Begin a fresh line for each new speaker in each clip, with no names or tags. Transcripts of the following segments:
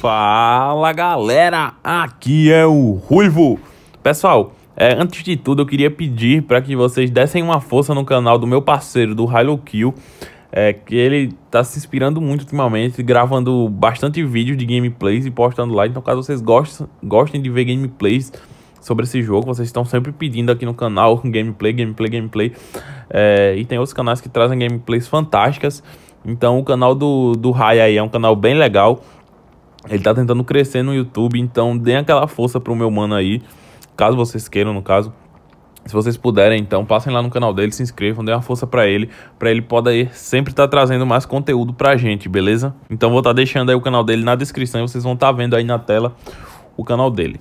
Fala galera, aqui é o Ruivo. Pessoal, é, antes de tudo eu queria pedir para que vocês dessem uma força no canal do meu parceiro, do Hilo Kill, é, que ele tá se inspirando muito ultimamente, gravando bastante vídeos de gameplays e postando lá. Então, caso vocês gostem, gostem de ver gameplays sobre esse jogo, vocês estão sempre pedindo aqui no canal gameplay, gameplay, gameplay. É, e tem outros canais que trazem gameplays fantásticas. Então, o canal do, do Rai aí é um canal bem legal. Ele tá tentando crescer no YouTube, então deem aquela força pro meu mano aí. Caso vocês queiram, no caso. Se vocês puderem, então, passem lá no canal dele, se inscrevam, dê uma força para ele, para ele poder sempre estar tá trazendo mais conteúdo pra gente, beleza? Então vou estar tá deixando aí o canal dele na descrição, e vocês vão estar tá vendo aí na tela o canal dele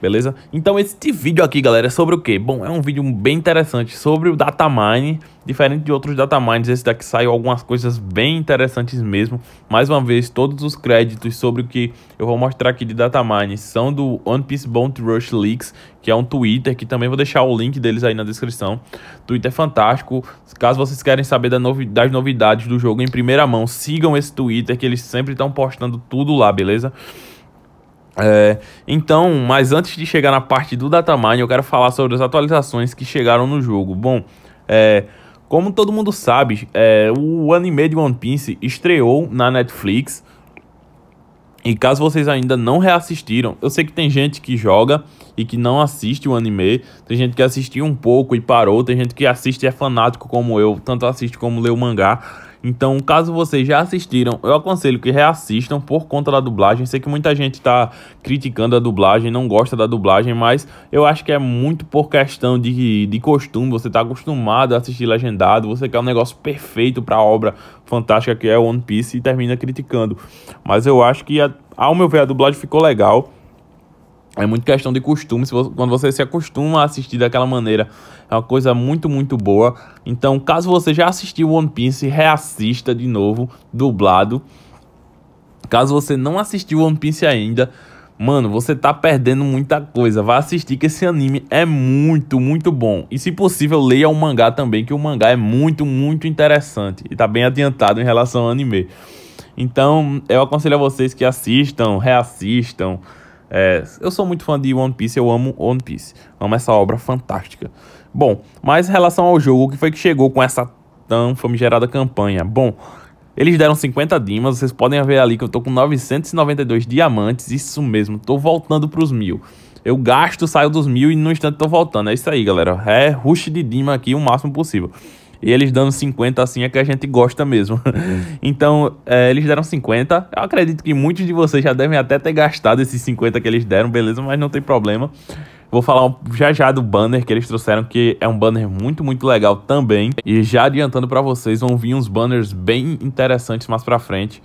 beleza? Então este vídeo aqui, galera, é sobre o quê? Bom, é um vídeo bem interessante sobre o datamine, diferente de outros datamines, esse daqui saiu algumas coisas bem interessantes mesmo. Mais uma vez, todos os créditos sobre o que eu vou mostrar aqui de datamine são do One Piece Bound Rush Leaks, que é um Twitter, que também vou deixar o link deles aí na descrição. Twitter é fantástico, caso vocês querem saber das novidades do jogo em primeira mão, sigam esse Twitter que eles sempre estão postando tudo lá, beleza? É, então, mas antes de chegar na parte do data mining, eu quero falar sobre as atualizações que chegaram no jogo. Bom, é, como todo mundo sabe, é, o anime de One Piece estreou na Netflix. E caso vocês ainda não reassistiram, eu sei que tem gente que joga e que não assiste o anime, tem gente que assistiu um pouco e parou, tem gente que assiste e é fanático como eu, tanto assiste como lê o mangá. Então, caso vocês já assistiram, eu aconselho que reassistam por conta da dublagem. Sei que muita gente está criticando a dublagem, não gosta da dublagem, mas eu acho que é muito por questão de, de costume. Você está acostumado a assistir legendado, você quer um negócio perfeito para a obra fantástica que é One Piece e termina criticando. Mas eu acho que, ao meu ver, a dublagem ficou legal. É muito questão de costume, quando você se acostuma a assistir daquela maneira, é uma coisa muito, muito boa. Então, caso você já assistiu One Piece, reassista de novo, dublado. Caso você não assistiu One Piece ainda, mano, você tá perdendo muita coisa. Vai assistir que esse anime é muito, muito bom. E se possível, leia o mangá também, que o mangá é muito, muito interessante. E tá bem adiantado em relação ao anime. Então, eu aconselho a vocês que assistam, reassistam é, eu sou muito fã de One Piece, eu amo One Piece. Amo essa obra fantástica. Bom, mas em relação ao jogo, o que foi que chegou com essa tão famigerada campanha? Bom, eles deram 50 dimas, vocês podem ver ali que eu tô com 992 diamantes, isso mesmo, tô voltando pros mil. Eu gasto, saio dos mil e no instante tô voltando, é isso aí galera, é rush de dima aqui o máximo possível. E eles dando 50 assim é que a gente gosta mesmo. Uhum. então, é, eles deram 50. Eu acredito que muitos de vocês já devem até ter gastado esses 50 que eles deram, beleza? Mas não tem problema. Vou falar já já do banner que eles trouxeram, que é um banner muito, muito legal também. E já adiantando para vocês, vão vir uns banners bem interessantes mais pra frente.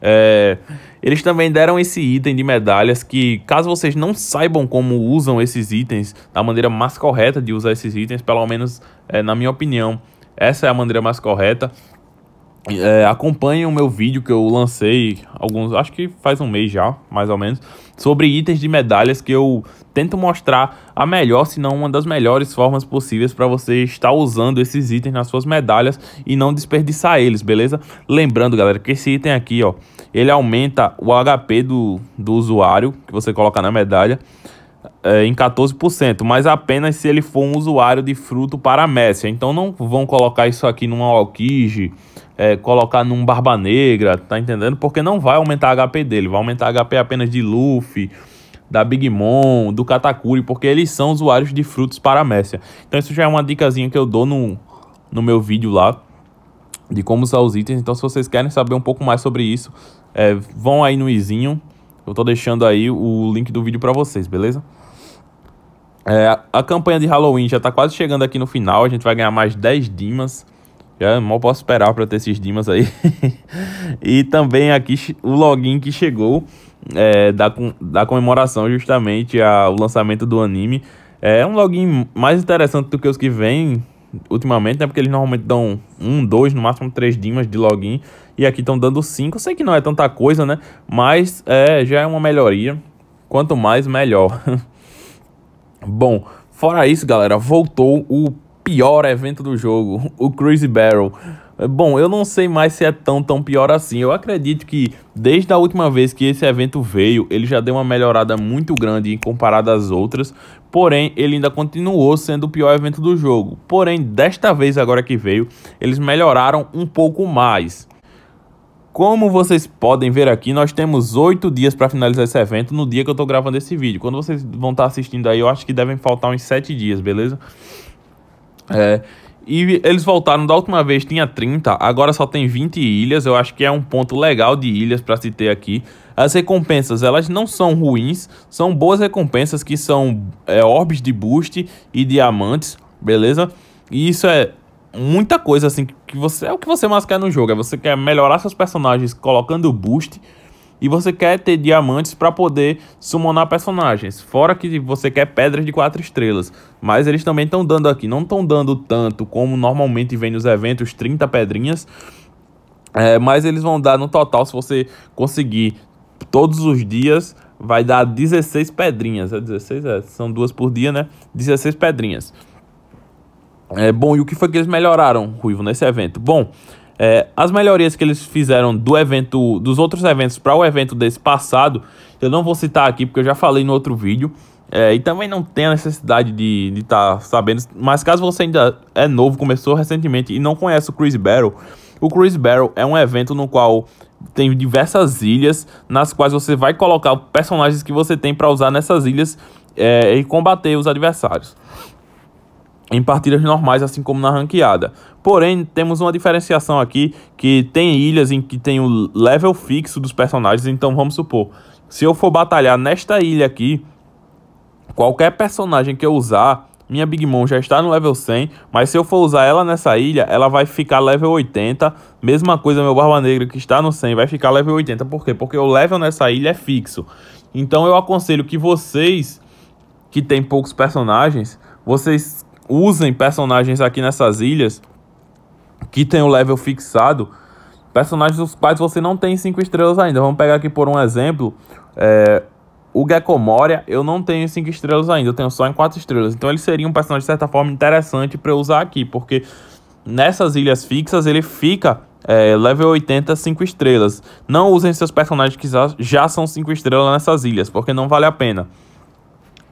É, eles também deram esse item de medalhas que, caso vocês não saibam como usam esses itens, da maneira mais correta de usar esses itens, pelo menos é, na minha opinião, essa é a maneira mais correta. É, acompanhe o meu vídeo que eu lancei alguns, acho que faz um mês já, mais ou menos, sobre itens de medalhas que eu tento mostrar a melhor, se não uma das melhores formas possíveis para você estar usando esses itens nas suas medalhas e não desperdiçar eles, beleza? Lembrando, galera, que esse item aqui, ó, ele aumenta o HP do, do usuário que você coloca na medalha é, em 14%, mas apenas se ele for um usuário de fruto para Messi. Então não vão colocar isso aqui numa Alquige, é, colocar num Barba Negra, tá entendendo? Porque não vai aumentar a HP dele, vai aumentar a HP apenas de Luffy, da Big Mom, do Katakuri, porque eles são usuários de frutos para Messi. Então isso já é uma dicasinha que eu dou no, no meu vídeo lá de como usar os itens. Então se vocês querem saber um pouco mais sobre isso, é, vão aí no izinho. Eu tô deixando aí o link do vídeo para vocês, beleza? É, a campanha de Halloween já tá quase chegando aqui no final. A gente vai ganhar mais 10 dimas. Já mal posso esperar para ter esses dimas aí. e também aqui o login que chegou é, da, da comemoração justamente ao lançamento do anime. É um login mais interessante do que os que vêm ultimamente, né? Porque eles normalmente dão um, dois, no máximo três dimas de login. E aqui estão dando cinco. Sei que não é tanta coisa, né? Mas é, já é uma melhoria. Quanto mais, melhor. Bom, fora isso, galera, voltou o pior evento do jogo, o Crazy Barrel. Bom, eu não sei mais se é tão tão pior assim. Eu acredito que desde a última vez que esse evento veio, ele já deu uma melhorada muito grande comparado às outras. Porém, ele ainda continuou sendo o pior evento do jogo. Porém, desta vez agora que veio, eles melhoraram um pouco mais. Como vocês podem ver aqui, nós temos oito dias para finalizar esse evento no dia que eu estou gravando esse vídeo. Quando vocês vão estar tá assistindo aí, eu acho que devem faltar uns sete dias, beleza? É, e eles voltaram da última vez, tinha 30, agora só tem 20 ilhas. Eu acho que é um ponto legal de ilhas para se ter aqui. As recompensas, elas não são ruins, são boas recompensas que são é, orbes de boost e diamantes, beleza? E isso é muita coisa assim que você é o que você mais quer no jogo, é você quer melhorar seus personagens colocando boost e você quer ter diamantes para poder summonar personagens. Fora que você quer pedras de quatro estrelas, mas eles também estão dando aqui, não estão dando tanto como normalmente vem nos eventos 30 pedrinhas. É, mas eles vão dar no total, se você conseguir todos os dias, vai dar 16 pedrinhas. É 16? É, são duas por dia, né? 16 pedrinhas. É, bom, e o que foi que eles melhoraram, Ruivo, nesse evento? Bom, é, as melhorias que eles fizeram do evento, dos outros eventos para o evento desse passado, eu não vou citar aqui porque eu já falei no outro vídeo. É, e também não tem a necessidade de estar tá sabendo. Mas caso você ainda é novo, começou recentemente e não conhece o Cruise Barrel, o Cruise Barrel é um evento no qual tem diversas ilhas nas quais você vai colocar personagens que você tem para usar nessas ilhas é, e combater os adversários em partidas normais, assim como na ranqueada. Porém, temos uma diferenciação aqui que tem ilhas em que tem o level fixo dos personagens, então vamos supor, se eu for batalhar nesta ilha aqui, qualquer personagem que eu usar, minha Big Mom já está no level 100, mas se eu for usar ela nessa ilha, ela vai ficar level 80. Mesma coisa, meu Barba Negra que está no 100 vai ficar level 80. Por quê? Porque o level nessa ilha é fixo. Então eu aconselho que vocês que tem poucos personagens, vocês usem personagens aqui nessas ilhas que tem o level fixado, personagens dos quais você não tem 5 estrelas ainda. Vamos pegar aqui por um exemplo, é, o Gekomoria, eu não tenho 5 estrelas ainda, eu tenho só em 4 estrelas. Então ele seria um personagem de certa forma interessante para usar aqui, porque nessas ilhas fixas ele fica é, level 80 5 estrelas. Não usem seus personagens que já são 5 estrelas nessas ilhas, porque não vale a pena.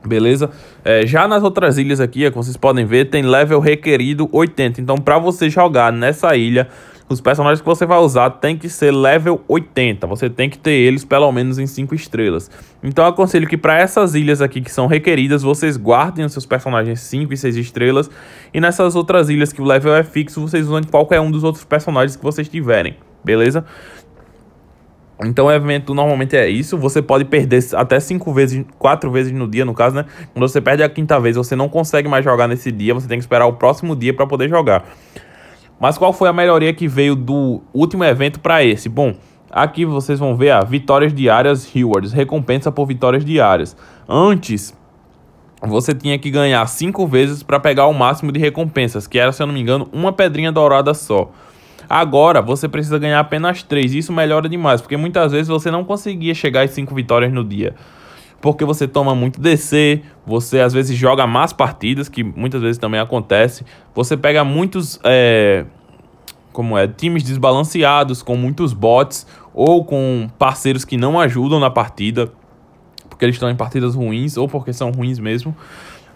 Beleza? É, já nas outras ilhas aqui, como é vocês podem ver, tem level requerido 80. Então, para você jogar nessa ilha, os personagens que você vai usar tem que ser level 80. Você tem que ter eles pelo menos em 5 estrelas. Então, aconselho que para essas ilhas aqui que são requeridas, vocês guardem os seus personagens 5 e 6 estrelas. E nessas outras ilhas que o level é fixo, vocês usam qualquer um dos outros personagens que vocês tiverem. Beleza? Então o evento normalmente é isso, você pode perder até cinco vezes, quatro vezes no dia, no caso, né? Quando você perde a quinta vez, você não consegue mais jogar nesse dia, você tem que esperar o próximo dia para poder jogar. Mas qual foi a melhoria que veio do último evento para esse? Bom, aqui vocês vão ver a vitórias diárias rewards, recompensa por vitórias diárias. Antes você tinha que ganhar cinco vezes para pegar o máximo de recompensas, que era, se eu não me engano, uma pedrinha dourada só. Agora você precisa ganhar apenas 3. Isso melhora demais, porque muitas vezes você não conseguia chegar às 5 vitórias no dia. Porque você toma muito DC, você às vezes joga más partidas, que muitas vezes também acontece. Você pega muitos. É, como é? Times desbalanceados, com muitos bots, ou com parceiros que não ajudam na partida, porque eles estão em partidas ruins, ou porque são ruins mesmo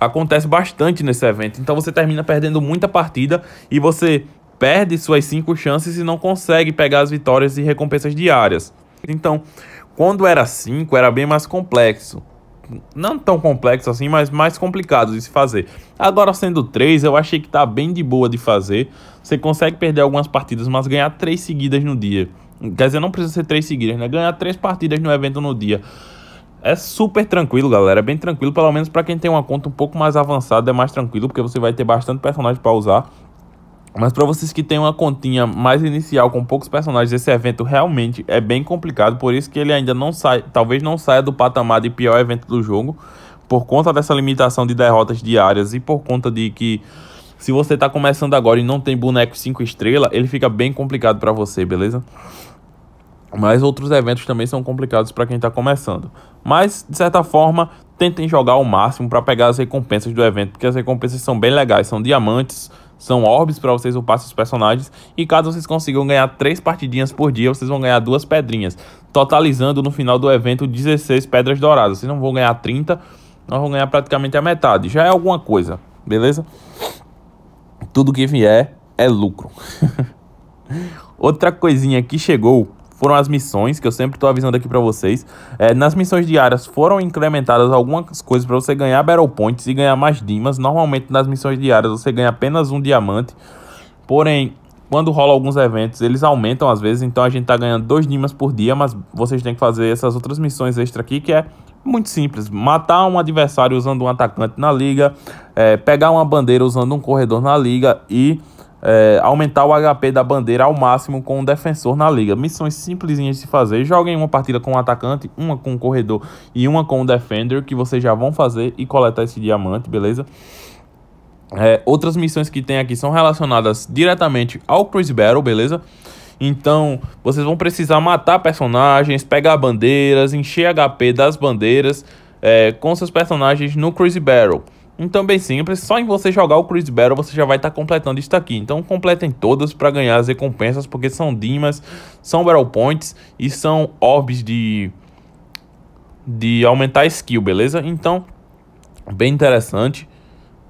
acontece bastante nesse evento. Então você termina perdendo muita partida e você perde suas cinco chances e não consegue pegar as vitórias e recompensas diárias. Então, quando era 5, era bem mais complexo. Não tão complexo assim, mas mais complicado de se fazer. Agora, sendo 3, eu achei que tá bem de boa de fazer. Você consegue perder algumas partidas, mas ganhar 3 seguidas no dia. Quer dizer, não precisa ser 3 seguidas, né? Ganhar 3 partidas no evento no dia. É super tranquilo, galera. É bem tranquilo. Pelo menos para quem tem uma conta um pouco mais avançada, é mais tranquilo, porque você vai ter bastante personagem para usar. Mas para vocês que têm uma continha mais inicial com poucos personagens, esse evento realmente é bem complicado, por isso que ele ainda não sai, talvez não saia do patamar de pior evento do jogo, por conta dessa limitação de derrotas diárias e por conta de que se você está começando agora e não tem boneco 5 estrelas, ele fica bem complicado para você, beleza? Mas outros eventos também são complicados para quem está começando. Mas, de certa forma, tentem jogar ao máximo para pegar as recompensas do evento, porque as recompensas são bem legais, são diamantes, são orbes para vocês upar seus personagens. E caso vocês consigam ganhar 3 partidinhas por dia, vocês vão ganhar duas pedrinhas. Totalizando no final do evento 16 pedras douradas. Vocês não vão ganhar 30, nós vamos ganhar praticamente a metade. Já é alguma coisa, beleza? Tudo que vier é lucro. Outra coisinha que chegou foram as missões, que eu sempre estou avisando aqui para vocês. É, nas missões diárias foram incrementadas algumas coisas para você ganhar Battle Points e ganhar mais dimas. Normalmente nas missões diárias você ganha apenas um diamante. Porém, quando rola alguns eventos, eles aumentam às vezes, então a gente tá ganhando dois dimas por dia, mas vocês têm que fazer essas outras missões extra aqui, que é muito simples. Matar um adversário usando um atacante na liga, é, pegar uma bandeira usando um corredor na liga e é, aumentar o HP da bandeira ao máximo com um defensor na liga. Missões simplesinhas de se fazer. Joguem uma partida com um atacante, uma com um corredor e uma com um defender, que vocês já vão fazer e coletar esse diamante, beleza? É, outras missões que tem aqui são relacionadas diretamente ao Cruise Battle, beleza? Então, vocês vão precisar matar personagens, pegar bandeiras, encher HP das bandeiras é, com seus personagens no Cruise Battle. Então, bem simples, só em você jogar o Cruise Battle você já vai estar tá completando isso aqui. Então, completem todas para ganhar as recompensas, porque são dimas, são Battle Points e são orbs de, de aumentar skill, beleza? Então, bem interessante.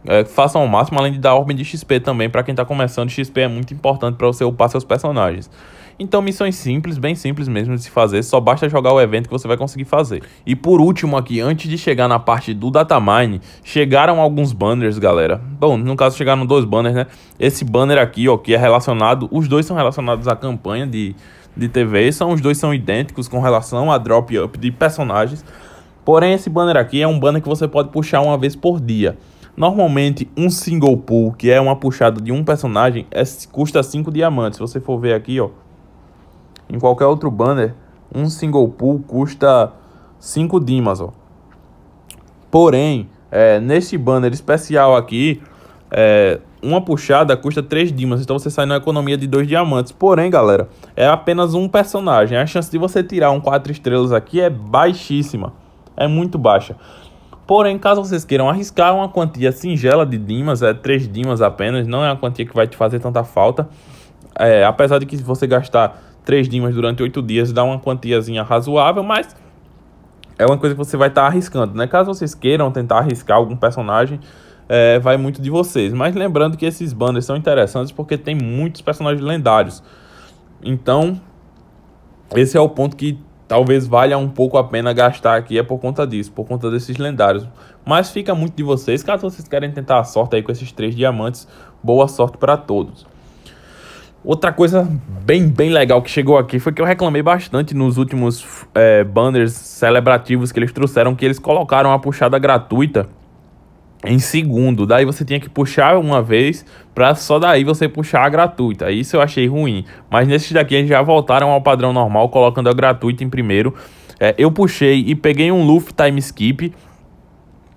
É, façam o máximo, além de dar orb de XP também. Para quem está começando, XP é muito importante para você upar seus personagens. Então, missões simples, bem simples mesmo de se fazer, só basta jogar o evento que você vai conseguir fazer. E por último aqui, antes de chegar na parte do datamine, chegaram alguns banners, galera. Bom, no caso chegaram dois banners, né? Esse banner aqui, ó, que é relacionado, os dois são relacionados à campanha de, de TV, são os dois são idênticos com relação a drop up de personagens. Porém, esse banner aqui é um banner que você pode puxar uma vez por dia. Normalmente, um single pull, que é uma puxada de um personagem, é, custa 5 diamantes. Se você for ver aqui, ó, em qualquer outro banner, um single pull custa 5 dimas, ó. Porém, é, neste banner especial aqui, é, uma puxada custa 3 dimas, então você sai na economia de 2 diamantes. Porém, galera, é apenas um personagem. A chance de você tirar um 4 estrelas aqui é baixíssima. É muito baixa. Porém, caso vocês queiram arriscar uma quantia singela de dimas, é 3 dimas apenas, não é uma quantia que vai te fazer tanta falta. É, apesar de que se você gastar três dimas durante oito dias dá uma quantiazinha razoável, mas é uma coisa que você vai estar tá arriscando, né? Caso vocês queiram tentar arriscar algum personagem, é, vai muito de vocês. Mas lembrando que esses banners são interessantes porque tem muitos personagens lendários. Então, esse é o ponto que talvez valha um pouco a pena gastar aqui, é por conta disso, por conta desses lendários. Mas fica muito de vocês, caso vocês querem tentar a sorte aí com esses três diamantes, boa sorte para todos. Outra coisa bem, bem legal que chegou aqui foi que eu reclamei bastante nos últimos é, banners celebrativos que eles trouxeram, que eles colocaram a puxada gratuita em segundo. Daí você tinha que puxar uma vez para só daí você puxar a gratuita. Isso eu achei ruim. Mas nesses daqui eles já voltaram ao padrão normal, colocando a gratuita em primeiro. É, eu puxei e peguei um Luffy Time Skip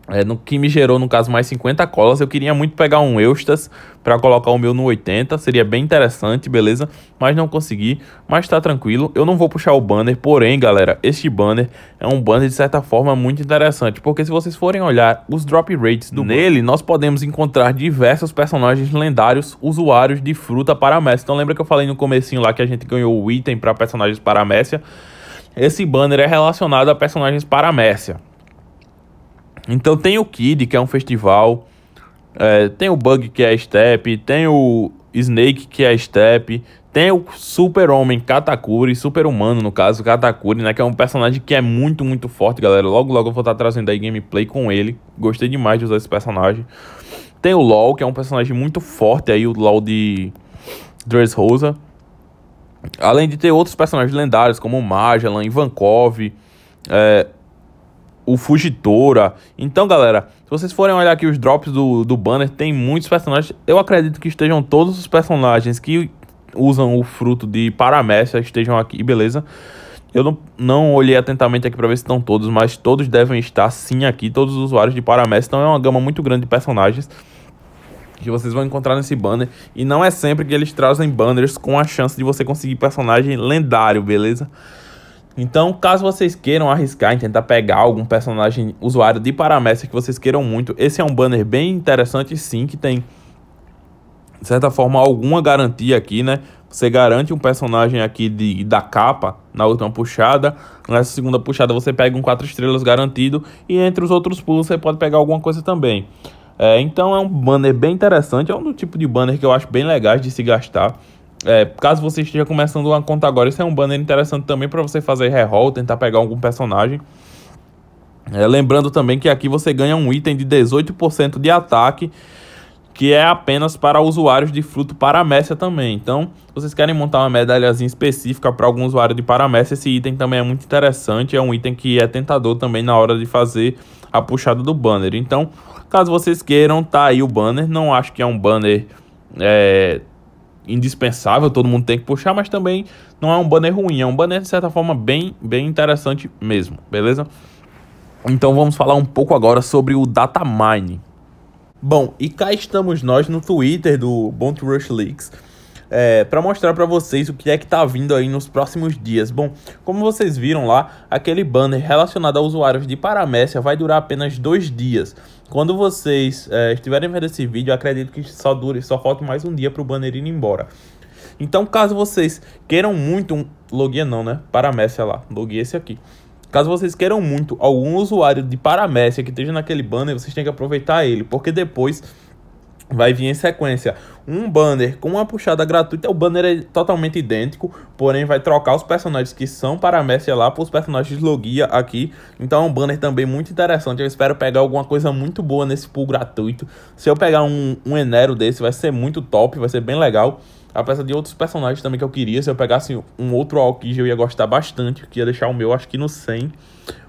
é, no que me gerou, no caso, mais 50 colas. Eu queria muito pegar um Eustas para colocar o meu no 80. Seria bem interessante, beleza? Mas não consegui. Mas tá tranquilo. Eu não vou puxar o banner. Porém, galera, este banner é um banner de certa forma muito interessante. Porque se vocês forem olhar os drop rates do nele, banner, nós podemos encontrar diversos personagens lendários, usuários de fruta para paramécia. Então lembra que eu falei no comecinho lá que a gente ganhou o item para personagens paramécia? Esse banner é relacionado a personagens para paramécia. Então tem o Kid, que é um festival, é, tem o Bug, que é Step, tem o Snake, que é Step, tem o Super-Homem Katakuri, Super-Humano no caso, Katakuri, né? Que é um personagem que é muito, muito forte, galera. Logo, logo eu vou estar trazendo aí gameplay com ele. Gostei demais de usar esse personagem. Tem o LoL, que é um personagem muito forte aí, o LoL de Dressrosa. Além de ter outros personagens lendários, como o Magellan, Ivankov, é, o Fugitora. Então, galera, se vocês forem olhar aqui os drops do, do banner, tem muitos personagens. Eu acredito que estejam todos os personagens que usam o fruto de Paramécia estejam aqui, beleza? Eu não, não olhei atentamente aqui para ver se estão todos, mas todos devem estar sim aqui, todos os usuários de Paramécia. Então é uma gama muito grande de personagens que vocês vão encontrar nesse banner. E não é sempre que eles trazem banners com a chance de você conseguir personagem lendário, beleza? Então, caso vocês queiram arriscar em tentar pegar algum personagem usuário de Paramécia que vocês queiram muito, esse é um banner bem interessante sim, que tem de certa forma alguma garantia aqui, né? Você garante um personagem aqui de, da capa na última puxada. Nessa segunda puxada você pega um 4 estrelas garantido. E entre os outros pulos você pode pegar alguma coisa também. É, então é um banner bem interessante. É um tipo de banner que eu acho bem legais de se gastar. É, caso você esteja começando uma conta agora, isso é um banner interessante também para você fazer reroll, tentar pegar algum personagem. É, lembrando também que aqui você ganha um item de 18% de ataque, que é apenas para usuários de fruto paramécia também. Então, se vocês querem montar uma medalhazinha específica para algum usuário de paramécia, esse item também é muito interessante, é um item que é tentador também na hora de fazer a puxada do banner. Então, caso vocês queiram, tá aí o banner. Não acho que é um banner é, indispensável, todo mundo tem que puxar, mas também não é um banner ruim, é um banner de certa forma bem, bem interessante mesmo, beleza? Então vamos falar um pouco agora sobre o mine Bom, e cá estamos nós no Twitter do Bont Rush Leaks. É, para mostrar para vocês o que é que tá vindo aí nos próximos dias. Bom, como vocês viram lá, aquele banner relacionado a usuários de Paramécia vai durar apenas dois dias. Quando vocês é, estiverem vendo esse vídeo, acredito que só dure, só falta mais um dia para o banner ir embora. Então, caso vocês queiram muito um logia não, né? Paramécia lá, logia é esse aqui. Caso vocês queiram muito algum usuário de Paramécia que esteja naquele banner, vocês têm que aproveitar ele, porque depois vai vir em sequência um banner com uma puxada gratuita. O banner é totalmente idêntico, porém vai trocar os personagens que são para a Messia é lá para os personagens de Logia aqui. Então é um banner também muito interessante. Eu espero pegar alguma coisa muito boa nesse pool gratuito. Se eu pegar um, um Enero desse, vai ser muito top, vai ser bem legal. Apesar de outros personagens também que eu queria, se eu pegasse um outro Alkid, eu ia gostar bastante. Que ia deixar o meu, acho que no 100.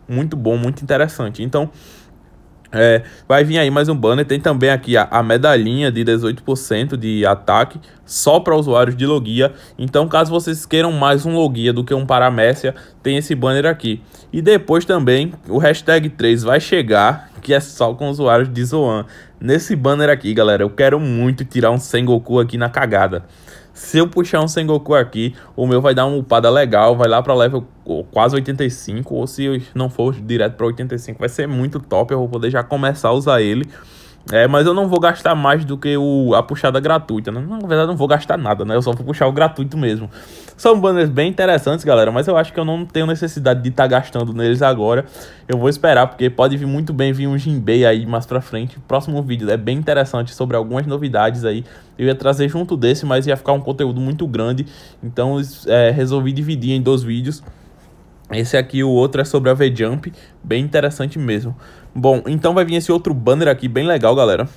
Muito bom, muito interessante. Então, é, vai vir aí mais um banner. Tem também aqui a, a medalhinha de 18% de ataque só para usuários de logia. Então, caso vocês queiram mais um logia do que um paramécia, tem esse banner aqui. E depois também o hashtag 3 vai chegar, que é só com usuários de Zoan. Nesse banner aqui, galera, eu quero muito tirar um Sengoku aqui na cagada. Se eu puxar um Sengoku aqui, o meu vai dar uma upada legal, vai lá para level quase 85, ou se não for direto para 85, vai ser muito top, eu vou poder já começar a usar ele é, mas eu não vou gastar mais do que o, a puxada gratuita, né? Na verdade, não vou gastar nada, né? Eu só vou puxar o gratuito mesmo. São banners bem interessantes, galera, mas eu acho que eu não tenho necessidade de estar tá gastando neles agora. Eu vou esperar, porque pode vir muito bem vir um Jinbei aí mais pra frente. O próximo vídeo é bem interessante sobre algumas novidades aí. Eu ia trazer junto desse, mas ia ficar um conteúdo muito grande. Então, é, resolvi dividir em dois vídeos. Esse aqui, o outro é sobre a V-Jump, bem interessante mesmo. Bom, então vai vir esse outro banner aqui, bem legal, galera.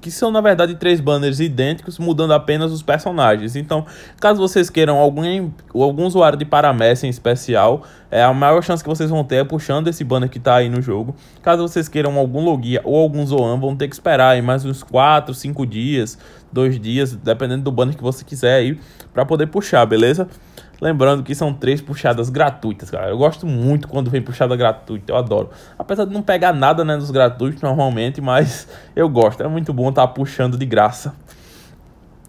Que são, na verdade, três banners idênticos, mudando apenas os personagens. Então, caso vocês queiram algum, algum usuário de Paramécia em especial, é, a maior chance que vocês vão ter é puxando esse banner que tá aí no jogo. Caso vocês queiram algum Logia ou algum Zoan, vão ter que esperar aí mais uns 4, 5 dias, 2 dias, dependendo do banner que você quiser aí, pra poder puxar, beleza? Lembrando que são três puxadas gratuitas, cara. Eu gosto muito quando vem puxada gratuita, eu adoro. Apesar de não pegar nada né, nos gratuitos normalmente, mas eu gosto. É muito bom estar tá puxando de graça.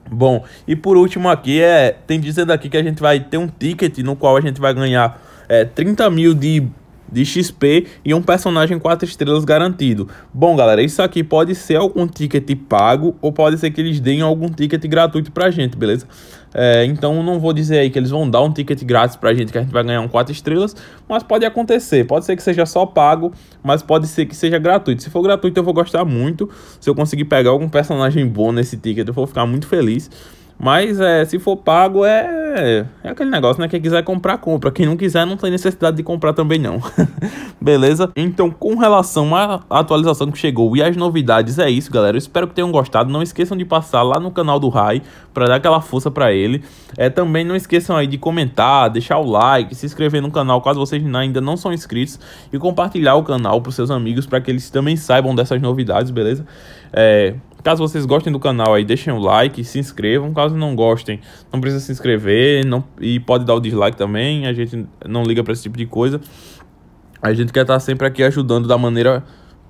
Bom, e por último aqui é. Tem dizendo aqui que a gente vai ter um ticket no qual a gente vai ganhar é, 30 mil de de XP e um personagem 4 estrelas garantido. Bom, galera, isso aqui pode ser algum ticket pago ou pode ser que eles deem algum ticket gratuito pra gente, beleza? É, então não vou dizer aí que eles vão dar um ticket grátis pra gente que a gente vai ganhar um 4 estrelas, mas pode acontecer. Pode ser que seja só pago, mas pode ser que seja gratuito. Se for gratuito eu vou gostar muito. Se eu conseguir pegar algum personagem bom nesse ticket eu vou ficar muito feliz. Mas é, se for pago, é, é aquele negócio, né? Quem quiser comprar, compra. Quem não quiser, não tem necessidade de comprar também, não. Beleza? Então, com relação à atualização que chegou e as novidades, é isso, galera. Eu espero que tenham gostado. Não esqueçam de passar lá no canal do Rai para dar aquela força para ele. É, também não esqueçam aí de comentar, deixar o like, se inscrever no canal caso vocês ainda não são inscritos e compartilhar o canal para seus amigos para que eles também saibam dessas novidades, beleza? É, Caso vocês gostem do canal aí, deixem o like, se inscrevam. Caso não gostem, não precisa se inscrever não, e pode dar o dislike também. A gente não liga para esse tipo de coisa. A gente quer estar tá sempre aqui ajudando da maneira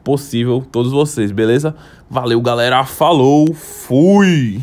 possível todos vocês, beleza? Valeu, galera. Falou. Fui.